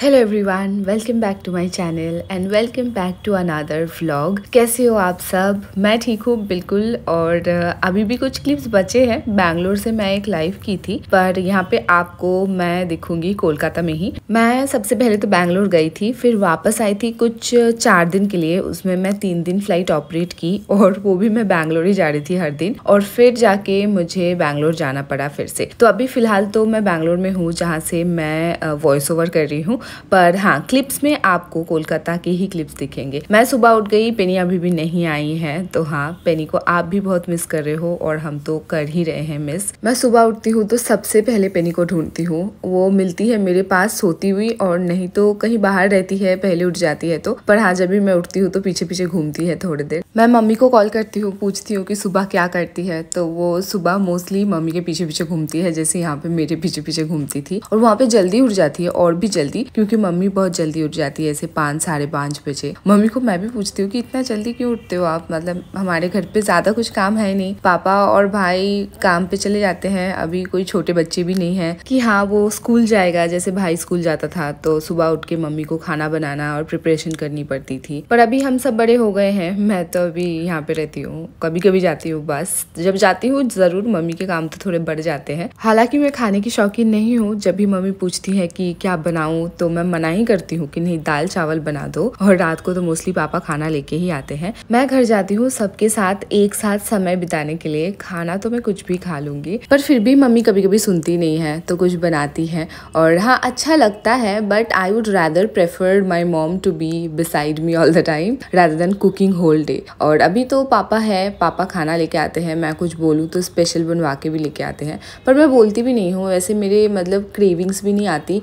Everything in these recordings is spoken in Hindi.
hello everyone welcome back to my channel and welcome back to another vlog कैसे हो आप सब मैं ठीक हूँ बिल्कुल और अभी भी कुछ क्लिप्स बचे हैं बैंगलोर से मैं एक लाइव की थी पर यहाँ पे आपको मैं दिखूंगी कोलकाता में ही मैं सबसे पहले तो बैंगलोर गई थी फिर वापस आई थी कुछ चार दिन के लिए उसमें मैं तीन दिन फ्लाइट ऑपरेट की और वो भी मैं बैंगलोर ही जा रही थी हर दिन और फिर जाके मुझे बैंगलोर जाना पड़ा फिर से तो अभी फिलहाल तो मैं बैंगलोर में हूँ जहाँ से मैं वॉइस ओवर कर रही हूँ पर हाँ क्लिप्स में आपको कोलकाता के ही क्लिप्स दिखेंगे मैं सुबह उठ गई पेनी अभी भी नहीं आई है तो हाँ पेनी को आप भी बहुत मिस कर रहे हो और हम तो कर ही रहे हैं मिस मैं सुबह उठती हूँ तो सबसे पहले पेनी को ढूंढती हूँ वो मिलती है मेरे पास सोती हुई और नहीं तो कहीं बाहर रहती है पहले उठ जाती है तो पर हाँ जब भी मैं उठती हूँ तो पीछे पीछे घूमती है थोड़ी देर मैं मम्मी को कॉल करती हूँ पूछती हूँ कि सुबह क्या करती है तो वो सुबह मोस्टली मम्मी के पीछे पीछे घूमती है जैसे यहाँ पे मेरे पीछे पीछे घूमती थी और वहाँ पे जल्दी उठ जाती है और भी जल्दी क्योंकि मम्मी बहुत जल्दी उठ जाती है ऐसे पाँच साढ़े पाँच बजे मम्मी को मैं भी पूछती हूँ कि इतना जल्दी क्यों उठते हो आप मतलब हमारे घर पे ज़्यादा कुछ काम है नहीं पापा और भाई काम पे चले जाते हैं अभी कोई छोटे बच्चे भी नहीं है कि हाँ वो स्कूल जाएगा जैसे भाई स्कूल जाता था तो सुबह उठ के मम्मी को खाना बनाना और प्रिपरेशन करनी पड़ती थी पर अभी हम सब बड़े हो गए हैं मैं तो अभी यहाँ पे रहती हूँ कभी कभी जाती हूँ बस जब जाती हूँ ज़रूर मम्मी के काम तो थोड़े बढ़ जाते हैं हालांकि मैं खाने की शौकीन नहीं हूँ जब भी मम्मी पूछती है कि क्या बनाऊँ तो तो मैं मना ही करती हूँ कि नहीं दाल चावल बना दो और रात को तो मोस्टली पापा खाना लेके ही आते हैं मैं घर जाती हूँ सबके साथ एक साथ समय बिताने के लिए खाना तो मैं कुछ भी खा लूंगी पर फिर भी मम्मी कभी कभी सुनती नहीं है तो कुछ बनाती है और हाँ अच्छा लगता है but I would rather prefer my mom to be beside me all the time rather than cooking whole day और अभी तो पापा है पापा खाना लेके आते हैं मैं कुछ बोलूँ तो स्पेशल बनवा के भी लेके आते हैं पर मैं बोलती भी नहीं हूँ वैसे मेरे मतलब क्रेविंग्स भी नहीं आती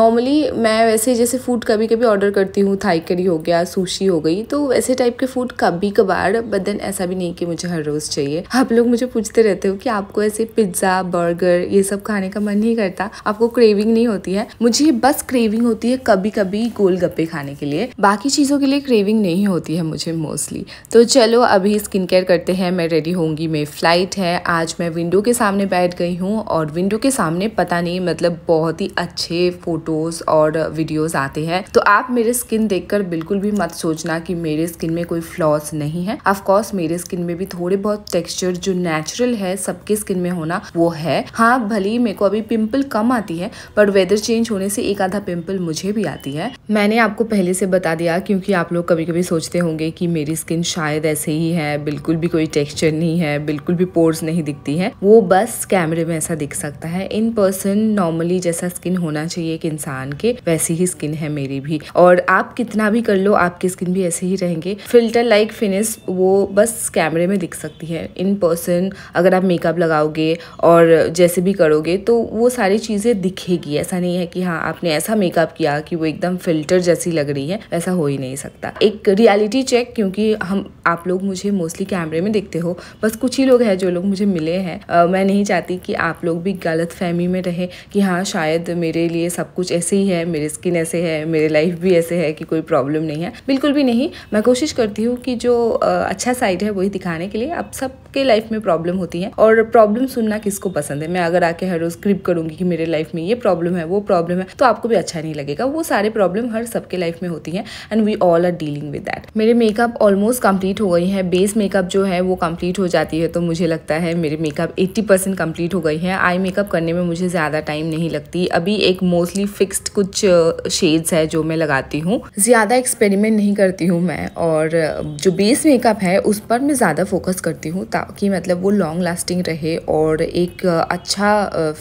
नॉर्मली um, मैं वैसे जैसे फ़ूड कभी कभी ऑर्डर करती हूँ थाई करी हो गया सुशी हो गई तो वैसे टाइप के फ़ूड कभी कभार बट देन ऐसा भी नहीं कि मुझे हर रोज़ चाहिए आप लोग मुझे पूछते रहते हो कि आपको ऐसे पिज्ज़ा बर्गर ये सब खाने का मन नहीं करता आपको क्रेविंग नहीं होती है मुझे बस क्रेविंग होती है कभी कभी गोल गप्पे खाने के लिए बाकी चीज़ों के लिए क्रेविंग नहीं होती है मुझे मोस्टली तो चलो अभी स्किन केयर करते हैं मैं रेडी होंगी मेरी फ्लाइट है आज मैं विंडो के सामने बैठ गई हूँ और विंडो के सामने पता नहीं मतलब बहुत ही अच्छे फोटोज़ और और वीडियोस uh, आते हैं तो आप मेरे स्किन देखकर बिल्कुल भी मत सोचना कि मेरे स्किन में कोई फ्लॉज नहीं है अफकोर्स मेरे स्किन में भी थोड़े बहुत टेक्सचर जो नेचुरल है सबके स्किन में होना वो है हाँ भली मेरे को अभी पिंपल कम आती है पर वेदर चेंज होने से एक आधा पिंपल मुझे भी आती है मैंने आपको पहले से बता दिया क्योंकि आप लोग कभी कभी सोचते होंगे कि मेरी स्किन शायद ऐसे ही है बिल्कुल भी कोई टेक्सचर नहीं है बिल्कुल भी पोर्स नहीं दिखती है वो बस कैमरे में ऐसा दिख सकता है इन पर्सन नॉर्मली जैसा स्किन होना चाहिए एक इंसान के वैसी ही स्किन है मेरी भी और आप कितना भी कर लो आपकी स्किन भी ऐसे ही रहेंगे फिल्टर लाइक फिनिश वो बस कैमरे में दिख सकती है इन पर्सन अगर आप मेकअप लगाओगे और जैसे भी करोगे तो वो सारी चीज़ें दिखेगी ऐसा नहीं है कि हाँ आपने ऐसा मेकअप किया कि वो एकदम फिल्टर जैसी लग रही है ऐसा हो ही नहीं सकता एक रियलिटी चेक क्योंकि हम आप लोग मुझे मोस्टली कैमरे में देखते हो बस कुछ ही लोग हैं जो लोग मुझे मिले हैं मैं नहीं चाहती कि आप लोग भी गलत फहमी में रहे कि हाँ शायद मेरे लिए सब कुछ ऐसे ही है मेरी स्किन ऐसे है मेरे लाइफ भी ऐसे है कि कोई प्रॉब्लम नहीं है बिल्कुल भी नहीं मैं कोशिश करती हूँ कि जो अच्छा साइड है वही दिखाने के लिए अब सबके लाइफ में प्रॉब्लम होती है और प्रॉब्लम सुनना किसको पसंद है मैं अगर आके हर रोज क्रिप करूंगी कि मेरे लाइफ में ये प्रॉब्लम है वो प्रॉब्लम है तो आपको भी अच्छा नहीं लगेगा वो सारे प्रॉब्लम हर सबके लाइफ में होती है and we all are dealing with that मेरे मेकअप ऑलमोस्ट कंप्लीट हो गई है बेस मेकअप जो है वो कंप्लीट हो जाती है तो मुझे लगता है मेरे मेकअप एट्टी परसेंट कम्प्लीट हो गई है आई मेकअप करने में मुझे ज़्यादा टाइम नहीं लगती अभी एक मोस्टली फिक्स्ड कुछ कुछ शेड्स है जो मैं लगाती हूँ ज़्यादा एक्सपेरिमेंट नहीं करती हूँ मैं और जो बेस मेकअप है उस पर मैं ज़्यादा फोकस करती हूँ ताकि मतलब वो लॉन्ग लास्टिंग रहे और एक अच्छा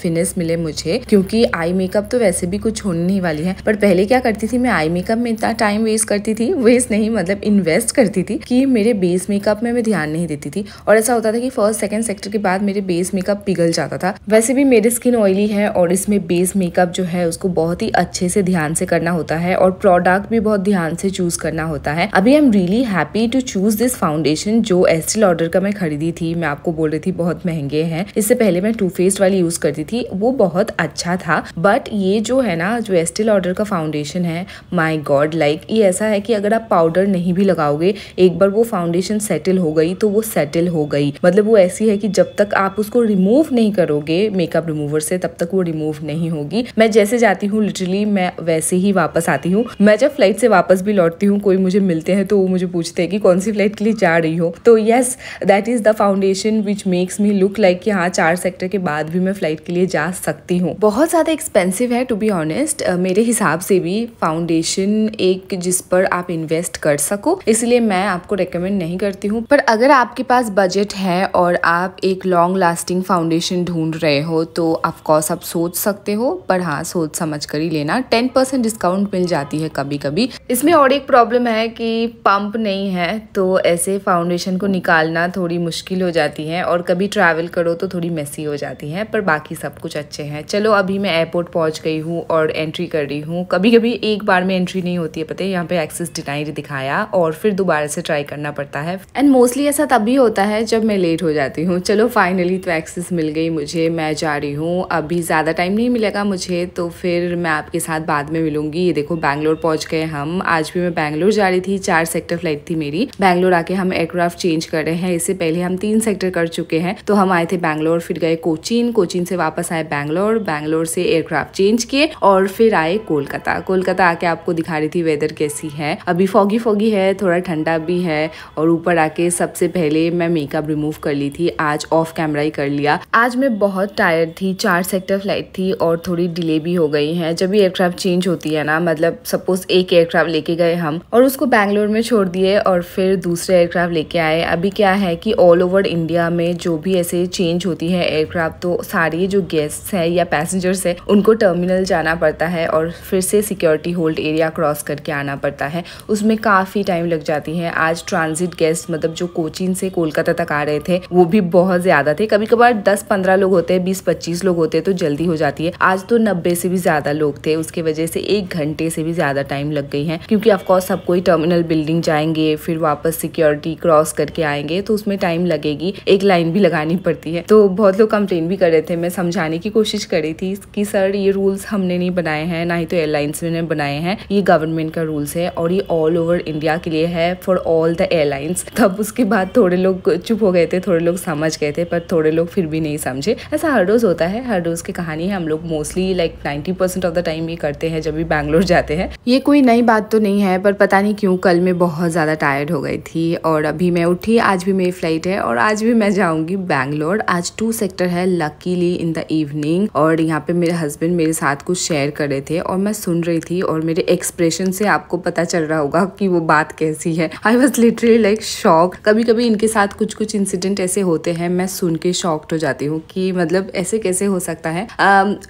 फिनिश मिले मुझे क्योंकि आई मेकअप तो वैसे भी कुछ होने नहीं वाली है पर पहले क्या करती थी मैं आई मेकअप में इतना टाइम वेस्ट करती थी वेस्ट नहीं मतलब इन्वेस्ट करती थी कि मेरे बेस मेकअप में मैं ध्यान नहीं देती थी और ऐसा होता था कि फर्स्ट सेकेंड सेक्टर के बाद मेरे बेस मेकअप पिघल जाता था वैसे भी मेरी स्किन ऑयली है और इसमें बेस मेकअप जो है उसको बहुत ही अच्छे अच्छे से ध्यान से करना होता है और प्रोडक्ट भी बहुत ध्यान से चूज करना होता है अभी I am really happy to choose this foundation जो एस्टिल ऑर्डर का मैं खरीदी थी मैं आपको बोल रही थी बहुत महंगे हैं इससे पहले मैं टू फेस्ट वाली यूज करती थी वो बहुत अच्छा था बट ये जो है ना जो एस्टिल ऑर्डर का फाउंडेशन है माई गॉड लाइक ये ऐसा है कि अगर आप पाउडर नहीं भी लगाओगे एक बार वो फाउंडेशन सेटल हो गई तो वो सेटल हो गई मतलब वो ऐसी है कि जब तक आप उसको रिमूव नहीं करोगे मेकअप रिमूवर से तब तक वो रिमूव नहीं होगी मैं जैसे जाती हूँ लिटरली मैं वैसे ही वापस आती हूँ मैं जब फ्लाइट से वापस भी लौटती हूँ कोई मुझे मिलते हैं तो वो मुझे पूछते हैं कि कौन सी फ्लाइट के लिए जा रही हो तो yes that is the foundation which makes me look like कि हाँ चार सेक्टर के बाद भी मैं फ्लाइट के लिए जा सकती हूँ बहुत ज़्यादा एक्सपेंसिव है टू बी ऑनेस्ट मेरे हिसाब से भी फाउंडेशन एक जिस पर आप इन्वेस्ट कर सको इसलिए मैं आपको रिकमेंड नहीं करती हूँ पर अगर आपके पास बजट है और आप एक लॉन्ग लास्टिंग फाउंडेशन ढूंढ रहे हो तो ऑफकोर्स आप सोच सकते हो पर हाँ सोच समझ कर ही लेना ना टेन परसेंट डिस्काउंट मिल जाती है कभी कभी इसमें और एक प्रॉब्लम है कि पंप नहीं है तो ऐसे फाउंडेशन को निकालना थोड़ी मुश्किल हो जाती है और कभी ट्रैवल करो तो थोड़ी मेसी हो जाती है पर बाकी सब कुछ अच्छे हैं चलो अभी मैं एयरपोर्ट पहुँच गई हूँ और एंट्री कर रही हूँ कभी कभी एक बार में एंट्री नहीं होती है पता है यहाँ पे एक्सेस डिनाइड दिखाया और फिर दोबारा से ट्राई करना पड़ता है एंड मोस्टली ऐसा तभी होता है जब मैं लेट हो जाती हूँ चलो फाइनली तो एक्सेस मिल गई मुझे मैं जा रही हूँ अभी ज़्यादा टाइम नहीं मिलेगा मुझे तो फिर मैं आपके साथ बाद में मिलूंगी ये देखो बैंगलोर पहुंच गए हम आज भी मैं बैंगलोर जा रही थी चार सेक्टर फ्लाइट थी मेरी बैंगलोर आके हम एयरक्राफ्ट चेंज कर रहे हैं इससे पहले हम तीन सेक्टर कर चुके हैं तो हम आए थे बैंगलोर फिर गए कोचिन कोचिन से वापस आए बैंगलोर बैंगलोर से एयरक्राफ्ट चेंज किए और फिर आए कोलकाता कोलकाता आके आपको दिखा रही थी वेदर कैसी है अभी फॉगी फॉगी है थोड़ा ठंडा भी है और ऊपर आके सबसे पहले मैं मेकअप रिमूव कर ली थी आज ऑफ कैमरा ही कर लिया आज मैं बहुत टायर्ड थी चार सेक्टर फ्लाइट थी और थोड़ी डिले भी हो गई है जब भी एयरक्राफ्ट चेंज होती है ना मतलब सपोज एक एयरक्राफ्ट लेके गए हम और उसको बैंगलोर में छोड़ दिए और फिर दूसरे एयरक्राफ्ट लेके आए अभी क्या है कि ऑल ओवर इंडिया में जो भी ऐसे चेंज होती है एयरक्राफ्ट तो सारे जो गेस्ट हैं या पैसेंजर्स हैं उनको टर्मिनल जाना पड़ता है और फिर से सिक्योरिटी होल्ड एरिया क्रॉस करके आना पड़ता है उसमें काफ़ी टाइम लग जाती है आज ट्रांजिट गेस्ट मतलब जो कोचिन से कोलकाता तक आ रहे थे वो भी बहुत ज़्यादा थे कभी कभार दस पंद्रह लोग होते हैं बीस पच्चीस लोग होते हैं तो जल्दी हो जाती है आज तो नब्बे से भी ज़्यादा लोग थे उस उसके वजह से एक घंटे से भी ज़्यादा टाइम लग गई है क्योंकि ऑफकोर्स सब कोई टर्मिनल बिल्डिंग जाएंगे फिर वापस सिक्योरिटी क्रॉस करके आएंगे तो उसमें टाइम लगेगी एक लाइन भी लगानी पड़ती है तो बहुत लोग कंप्लेन भी कर रहे थे मैं समझाने की कोशिश करी थी कि सर ये रूल्स हमने नहीं बनाए हैं ना ही तो एयरलाइंस ने बनाए हैं ये गवर्नमेंट का रूल्स है और ये ऑल ओवर इंडिया के लिए है फॉर ऑल द एयरलाइंस तब उसके बाद थोड़े लोग चुप हो गए थे थोड़े लोग समझ गए थे पर थोड़े लोग फिर भी नहीं समझे ऐसा हर रोज होता है हर रोज की कहानी है हम लोग mostly like ninety percent of the time ये करते हैं जब भी बैंगलोर जाते हैं ये कोई नई बात तो नहीं है पर पता नहीं क्यों कल मैं बहुत ज़्यादा टायर्ड हो गई थी और अभी मैं उठी आज भी मेरी फ्लाइट है और आज भी मैं जाऊँगी बैंगलोर आज टू सेक्टर है लकीली इन द इवनिंग और यहाँ पे मेरे हस्बैंड मेरे साथ कुछ शेयर कर रहे थे और मैं सुन रही थी और मेरे एक्सप्रेशन से आपको पता चल रहा होगा कि वो बात कैसी है I was literally like shock कभी कभी इनके साथ कुछ कुछ इंसिडेंट ऐसे होते हैं मैं सुन के शॉक्ड हो जाती हूँ कि मतलब ऐसे कैसे हो सकता है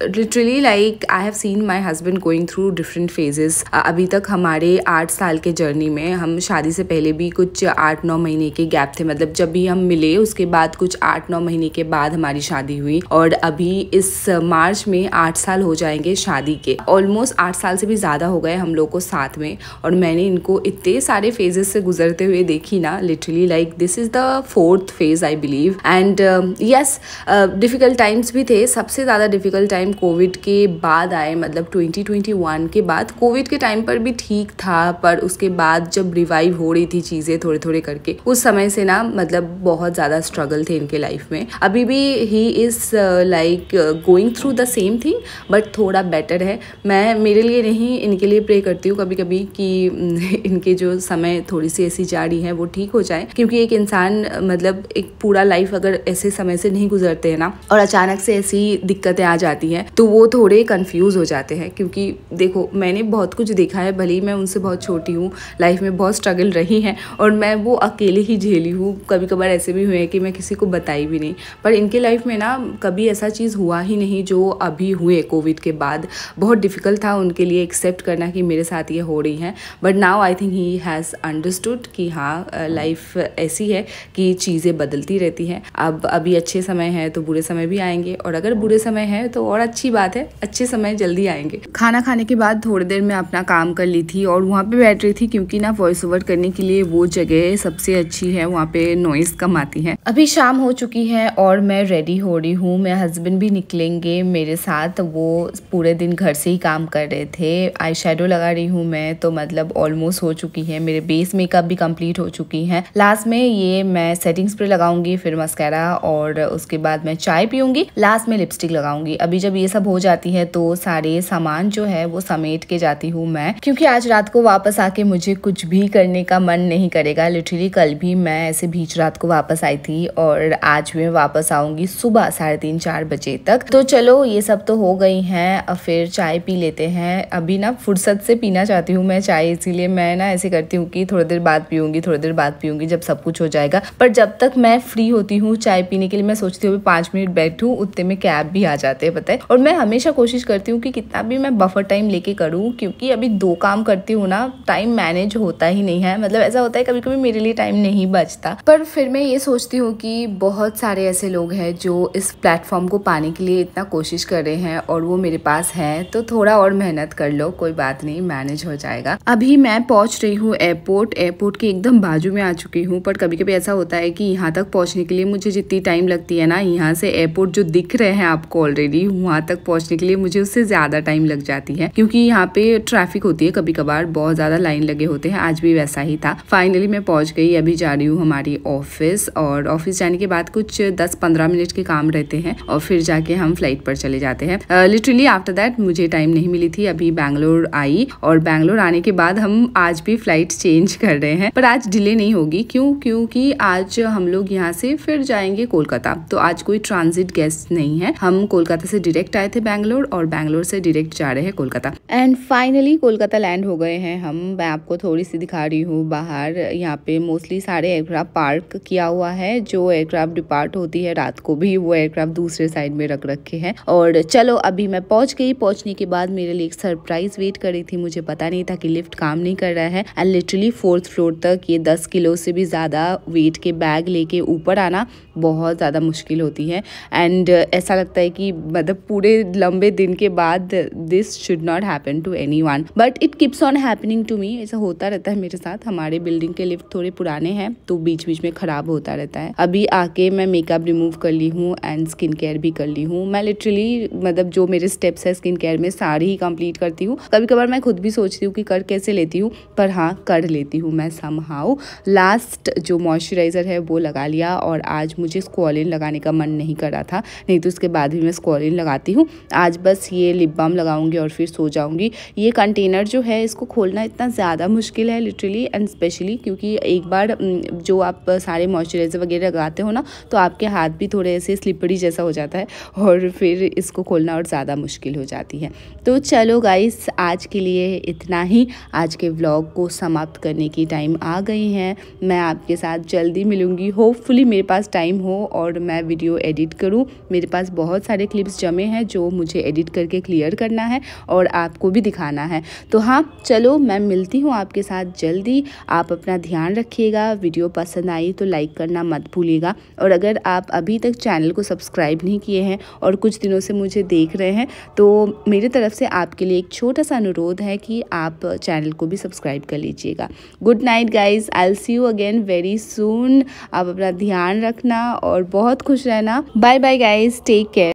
literally like I have seen my has been going through different phases अभी तक हमारे आठ साल के जर्नी में हम शादी से पहले भी कुछ आठ नौ महीने के गैप थे मतलब जब भी हम मिले उसके बाद कुछ आठ नौ महीने के बाद हमारी शादी हुई और अभी इस मार्च में आठ साल हो जाएंगे शादी के ऑलमोस्ट आठ साल से भी ज़्यादा हो गए हम लोग को साथ में और मैंने इनको इतने सारे फेजेस से गुजरते हुए देखी ना literally like this is the fourth phase I believe and yes difficult times भी थे सबसे ज़्यादा डिफ़िकल्ट टाइम कोविड के बाद आए मतलब 2021 के बाद कोविड के टाइम पर भी ठीक था पर उसके बाद जब रिवाइव हो रही थी चीज़ें थोड़े थोड़े करके उस समय से ना मतलब बहुत ज़्यादा स्ट्रगल थे इनके लाइफ में अभी भी he is like going through the same thing but थोड़ा बेटर है मैं मेरे लिए नहीं इनके लिए प्रे करती हूँ कभी कभी कि इनके जो समय थोड़ी सी ऐसी जा रही है वो ठीक हो जाए क्योंकि एक इंसान मतलब एक पूरा लाइफ अगर ऐसे समय से नहीं गुजरते हैं ना और अचानक से ऐसी दिक्कतें आ जाती हैं तो वो थोड़े कन्फ्यूज़ हो जाते हैं है क्योंकि देखो मैंने बहुत कुछ देखा है भले ही मैं उनसे बहुत छोटी हूँ लाइफ में बहुत स्ट्रगल रही है और मैं वो अकेले ही झेली हूँ कभी कभार ऐसे भी हुए हैं कि मैं किसी को बताई भी नहीं पर इनके लाइफ में ना कभी ऐसा चीज़ हुआ ही नहीं जो अभी हुए कोविड के बाद बहुत डिफ़िकल्ट था उनके लिए एक्सेप्ट करना कि मेरे साथ ये हो रही हैं but now I think he has understood कि हाँ लाइफ ऐसी है कि चीज़ें बदलती रहती हैं अब अभी अच्छे समय हैं तो बुरे समय भी आएंगे और अगर बुरे समय हैं तो और अच्छी बात है अच्छे समय जल्दी आएंगे खाना खाने के बाद थोड़ी देर में अपना काम कर ली थी और वहाँ पे बैठ रही थी क्योंकि ना वॉइस ओवर करने के लिए वो जगह सबसे अच्छी है वहाँ पे नॉइस कम आती है अभी शाम हो चुकी है और मैं रेडी हो रही हूँ मेरे हस्बैंड भी निकलेंगे मेरे साथ वो पूरे दिन घर से ही काम कर रहे थे आई लगा रही हूँ मैं तो मतलब ऑलमोस्ट हो चुकी है मेरे बेस मेकअप भी कम्प्लीट हो चुकी है लास्ट में ये मैं सेटिंग स्प्रे लगाऊंगी फिर मस्कैरा और उसके बाद मैं चाय पीऊंगी लास्ट में लिपस्टिक लगाऊंगी अभी जब ये सब हो जाती है तो सारे सामान सामान जो है वो समेट के जाती हूँ मैं क्योंकि आज रात को वापस आके मुझे कुछ भी करने का मन नहीं करेगा लिटरली कल भी मैं ऐसे बीच रात को वापस आई थी और आज मैं वापस आऊंगी सुबह साढ़े तीन चार बजे तक तो चलो ये सब तो हो गई हैं अब फिर चाय पी लेते हैं अभी ना फुर्सत से पीना चाहती हूँ मैं चाय इसीलिए मैं ना ऐसे करती हूँ कि थोड़ी देर बाद पीऊंगी थोड़ी देर बाद पीऊंगी जब सब कुछ हो जाएगा पर जब तक मैं फ्री होती हूँ चाय पीने के लिए मैं सोचती हूँ पाँच मिनट बैठूँ उतने में कैब भी आ जाते हैं पता है और मैं हमेशा कोशिश करती हूँ कि कितना भी भी मैं बफर टाइम लेके करूँ क्योंकि अभी दो काम करती हूँ ना टाइम मैनेज होता ही नहीं है मतलब ऐसा होता है कभी कभी मेरे लिए टाइम नहीं बचता पर फिर मैं ये सोचती हूँ कि बहुत सारे ऐसे लोग हैं जो इस प्लेटफॉर्म को पाने के लिए इतना कोशिश कर रहे हैं और वो मेरे पास है तो थोड़ा और मेहनत कर लो कोई बात नहीं मैनेज हो जाएगा अभी मैं पहुँच रही हूँ एयरपोर्ट एयरपोर्ट के एकदम बाजू में आ चुकी हूँ पर कभी कभी ऐसा होता है कि यहाँ तक पहुँचने के लिए मुझे जितनी टाइम लगती है ना यहाँ से एयरपोर्ट जो दिख रहे हैं आपको ऑलरेडी वहाँ तक पहुँचने के लिए मुझे उससे ज़्यादा टाइम लग जाती है क्योंकि यहाँ पे ट्रैफिक होती है कभी कभार बहुत ज्यादा लाइन लगे होते हैं आज भी वैसा ही था फाइनली मैं पहुंच गई अभी जा रही हूँ हमारी ऑफिस और ऑफिस जाने के बाद कुछ दस पंद्रह मिनट के काम रहते हैं और फिर जाके हम फ्लाइट पर चले जाते हैं लिटरली आफ्टर दैट मुझे टाइम नहीं मिली थी अभी बैंगलोर आई और बैंगलोर आने के बाद हम आज भी फ्लाइट चेंज कर रहे हैं पर आज डिले नहीं होगी क्यों क्योंकि आज हम लोग यहाँ से फिर जाएंगे कोलकाता तो आज कोई ट्रांजिट गेस्ट नहीं है हम कोलकाता से डायरेक्ट आए थे बैंगलोर और बैंगलोर से डायरेक्ट जा रहे हैं Kolkata and finally Kolkata land हो गए हैं हम मैं आपको थोड़ी सी दिखा रही हूँ बाहर यहाँ पे मोस्टली सारे एयरक्राफ्ट पार्क किया हुआ है जो एयरक्राफ्ट डिपार्ट होती है रात को भी वो एयरक्राफ्ट दूसरे साइड में रख रखे हैं और चलो अभी मैं पहुँच गई पहुँचने के बाद मेरे लिए एक सरप्राइज वेट करी थी मुझे पता नहीं था कि लिफ्ट काम नहीं कर रहा है एंड लिटरली फोर्थ फ्लोर तक ये दस किलो से भी ज़्यादा वेट के बैग लेके ऊपर आना बहुत ज़्यादा मुश्किल होती है एंड ऐसा लगता है कि मतलब पूरे लंबे दिन के बाद this should not happen to anyone but it keeps on happening to me ऐसा होता रहता है मेरे साथ हमारे बिल्डिंग के लिफ्ट थोड़े पुराने हैं तो बीच बीच में खराब होता रहता है अभी आके मैं मेकअप रिमूव कर ली हूँ एंड स्किन केयर भी कर ली हूँ मैं लिटरली मतलब जो मेरे स्टेप्स है स्किन केयर में सारे ही कंप्लीट करती हूँ कभी कभार मैं खुद भी सोचती हूँ कि कर कैसे लेती हूँ पर हाँ कर लेती हूँ मैं सम हाउ लास्ट जो मॉइस्चराइज़र है वो लगा लिया और आज मुझे स्कॉलिन लगाने का मन नहीं कर रहा था नहीं तो उसके बाद भी मैं स्कॉलिन लगाती हूँ आज बस ये लिप बाम लगा लगाऊंगी और फिर सो जाऊंगी ये कंटेनर जो है इसको खोलना इतना ज़्यादा मुश्किल है लिटरली एंड स्पेशली क्योंकि एक बार जो आप सारे मॉइस्चराइज़र वगैरह लगाते हो ना तो आपके हाथ भी थोड़े ऐसे स्लिपरी जैसा हो जाता है और फिर इसको खोलना और ज़्यादा मुश्किल हो जाती है तो चलो गाइस आज के लिए इतना ही आज के ब्लॉग को समाप्त करने की टाइम आ गई है मैं आपके साथ जल्दी मिलूँगी होपफुली मेरे पास टाइम हो और मैं वीडियो एडिट करूँ मेरे पास बहुत सारे क्लिप्स जमे हैं जो मुझे एडिट करके क्लियर करना करना है और आपको भी दिखाना है तो हाँ चलो मैं मिलती हूँ आपके साथ जल्दी आप अपना ध्यान रखिएगा वीडियो पसंद आई तो लाइक करना मत भूलिएगा और अगर आप अभी तक चैनल को सब्सक्राइब नहीं किए हैं और कुछ दिनों से मुझे देख रहे हैं तो मेरी तरफ से आपके लिए एक छोटा सा अनुरोध है कि आप चैनल को भी सब्सक्राइब कर लीजिएगा good night guys I see you again very soon आप अपना ध्यान रखना और बहुत खुश रहना bye bye guys take care